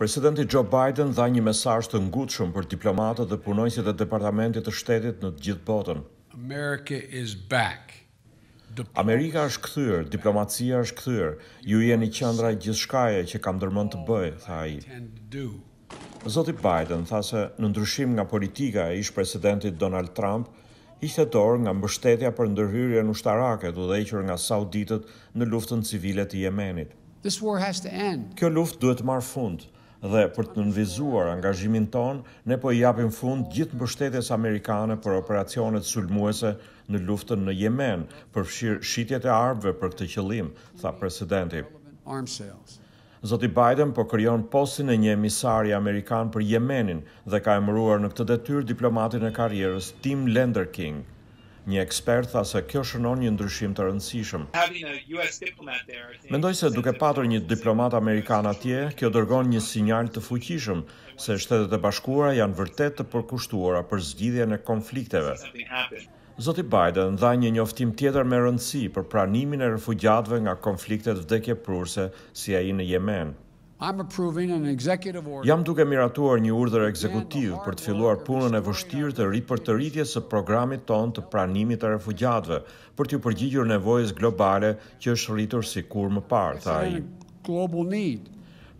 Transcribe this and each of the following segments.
Presidenti Joe Biden dha një mesazh të ngutshëm për diplomatët dhe punonjësit e Departamentit të Shtetit në të gjithë botën. America is back. Amerika është kthyer, diplomacia është kthyer. Ju jeni qendra e gjithçkaje që kam dërmend të bëj, tha ai. Zoti Biden tha se në ndryshim nga politika e ish presidentit Donald Trump, ishte dorë nga mbështetja për ndërhyrjen ushtarake të udhëhequr nga sauditët në luftën civile të Yemenit. Kjo luftë duhet të marr fund. Dhe për të nënvizuar angazhimin ton, ne po i japim fund gjithë mbështetjes amerikane për operacionet sulmuese në luftën në Yemen, përfshir shitjet e armëve për këtë qëllim, tha presidenti. Zoti Biden po krijon postin e një emisari amerikan për Yemenin dhe ka emëruar në këtë detyr diplomatin e karrierës Tim Lenderking. Një ekspert tha se kjo shënon një ndryshim të rëndësishëm. Mendoj se duke patur një diplomat amerikan atje, kjo dërgon një sinjal të fuqishëm se Shtetet e Bashkuara janë vërtet të përkushtuara për zgjidhjen e konflikteve. Zoti Biden dha një njoftim tjetër me rëndësi për pranimin e refugjatëve nga konfliktet vdekjeprurse si ai në Yemen. Jam duke miratuar një urdhër ekzekutiv për të filluar punën e vështirë të rritje së programit ton të pranimit të refugjatëve për t'ju përgjigjur nevojës globale që është rritur si kur më parë, tha i.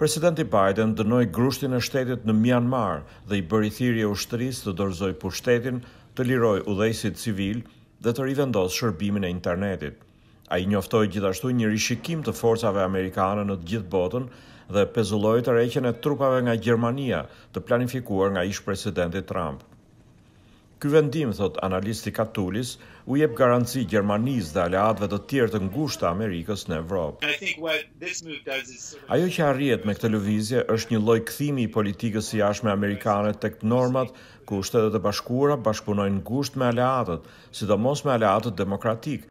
Presidenti Biden dënoi grushtin e shtetit në Myanmar dhe i bëri thirrje ushtrisë të dorëzojë pushtetin, të lirojë udhëheqësit civil dhe të rivendosë shërbimin e internetit. A i njoftoj gjithashtu një rishikim të forcave Amerikanë në gjithë botën dhe pezulloj të reqen e trupave nga Gjermania të planifikuar nga ishë presidenti Trump. Ky vendim, thot analisti Katulis, u jep garanci Gjermanis dhe aleatve të tjerë të ngushta Amerikës në Evropë. Ajo që arrijet me këtë lëvizje është një loj këthimi i politikës si ashme Amerikanët të këtë normat, ku shtetet e bashkura bashkunojnë ngusht me aleatët, sidomos me aleatët demokratikë.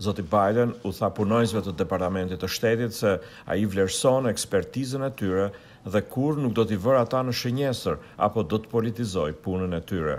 Zoti Biden u tha punojnësve të departamentit të shtetit se a i vlerëson ekspertizën e tyre dhe kur nuk do t'i vërë ata në shënjesër apo do të politizoj punën e tyre.